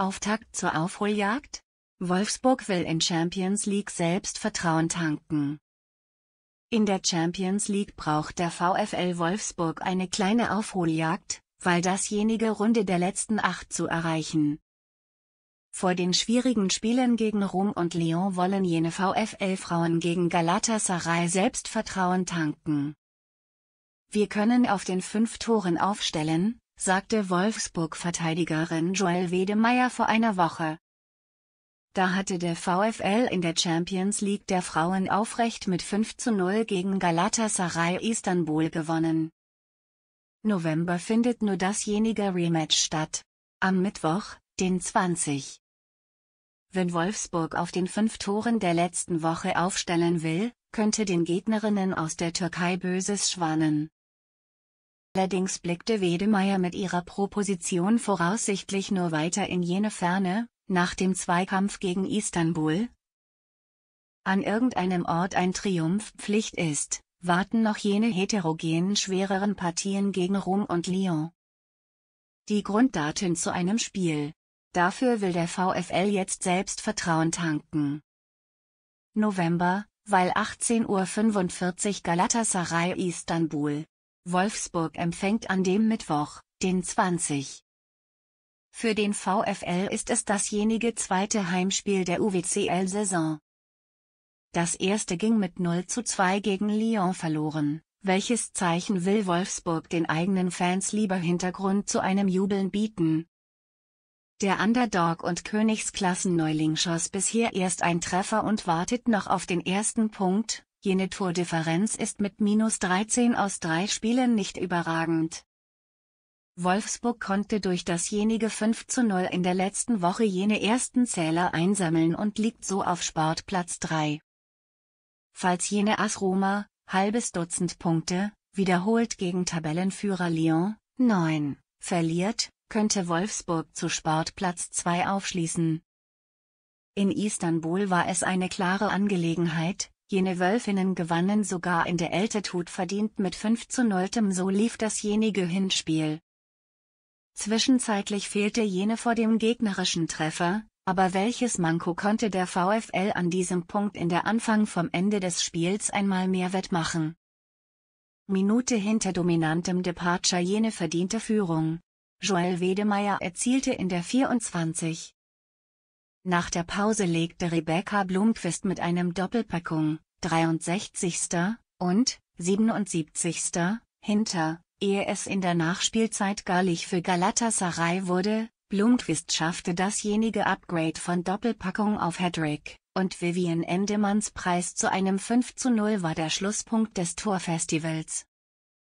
Auftakt zur Aufholjagd? Wolfsburg will in Champions League Selbstvertrauen tanken. In der Champions League braucht der VfL Wolfsburg eine kleine Aufholjagd, weil dasjenige Runde der letzten acht zu erreichen. Vor den schwierigen Spielen gegen Rom und Lyon wollen jene VfL-Frauen gegen Galatasaray Selbstvertrauen tanken. Wir können auf den fünf Toren aufstellen, sagte Wolfsburg-Verteidigerin Joel Wedemeyer vor einer Woche. Da hatte der VfL in der Champions League der Frauen aufrecht mit 5 zu 0 gegen Galatasaray Istanbul gewonnen. November findet nur dasjenige Rematch statt. Am Mittwoch, den 20. Wenn Wolfsburg auf den fünf Toren der letzten Woche aufstellen will, könnte den Gegnerinnen aus der Türkei Böses schwanen. Allerdings blickte Wedemeyer mit ihrer Proposition voraussichtlich nur weiter in jene Ferne, nach dem Zweikampf gegen Istanbul, an irgendeinem Ort ein Triumphpflicht ist, warten noch jene heterogenen schwereren Partien gegen Rom und Lyon. Die Grunddaten zu einem Spiel. Dafür will der VfL jetzt selbst Vertrauen tanken. November, weil 18.45 Uhr Galatasaray Istanbul Wolfsburg empfängt an dem Mittwoch, den 20. Für den VfL ist es dasjenige zweite Heimspiel der UWCL-Saison. Das erste ging mit 0 zu 2 gegen Lyon verloren. Welches Zeichen will Wolfsburg den eigenen Fans lieber Hintergrund zu einem Jubeln bieten? Der Underdog und Königsklassenneuling schoss bisher erst ein Treffer und wartet noch auf den ersten Punkt, Jene Tordifferenz ist mit minus 13 aus drei Spielen nicht überragend. Wolfsburg konnte durch dasjenige 5 zu 0 in der letzten Woche jene ersten Zähler einsammeln und liegt so auf Sportplatz 3. Falls jene Asroma, halbes Dutzend Punkte, wiederholt gegen Tabellenführer Lyon, 9, verliert, könnte Wolfsburg zu Sportplatz 2 aufschließen. In Istanbul war es eine klare Angelegenheit, Jene Wölfinnen gewannen sogar in der Ältetut verdient mit 5 zu 0. So lief dasjenige Hinspiel. Zwischenzeitlich fehlte jene vor dem gegnerischen Treffer, aber welches Manko konnte der VfL an diesem Punkt in der Anfang vom Ende des Spiels einmal mehr wettmachen? Minute hinter dominantem Departure jene verdiente Führung. Joel Wedemeyer erzielte in der 24. Nach der Pause legte Rebecca Blomqvist mit einem Doppelpackung, 63. und 77. hinter, ehe es in der Nachspielzeit Garlich für Galatasaray wurde. Blomqvist schaffte dasjenige Upgrade von Doppelpackung auf Hedrick, und Vivian Endemanns Preis zu einem 5 zu 0 war der Schlusspunkt des Torfestivals.